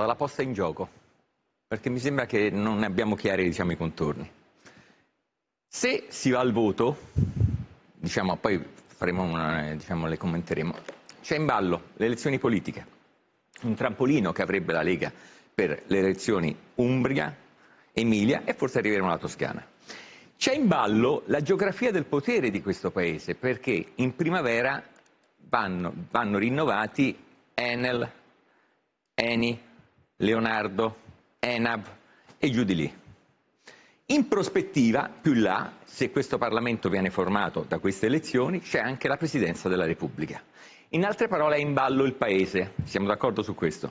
la posta in gioco, perché mi sembra che non ne abbiamo chiari diciamo, i contorni. Se si va al voto, diciamo, poi una, diciamo, le commenteremo, c'è in ballo le elezioni politiche, un trampolino che avrebbe la Lega per le elezioni Umbria, Emilia e forse arriveremo alla Toscana. C'è in ballo la geografia del potere di questo Paese, perché in primavera vanno, vanno rinnovati Enel, Eni, Leonardo, Enab e giù di lì. In prospettiva, più in là, se questo Parlamento viene formato da queste elezioni, c'è anche la Presidenza della Repubblica. In altre parole è in ballo il Paese, siamo d'accordo su questo?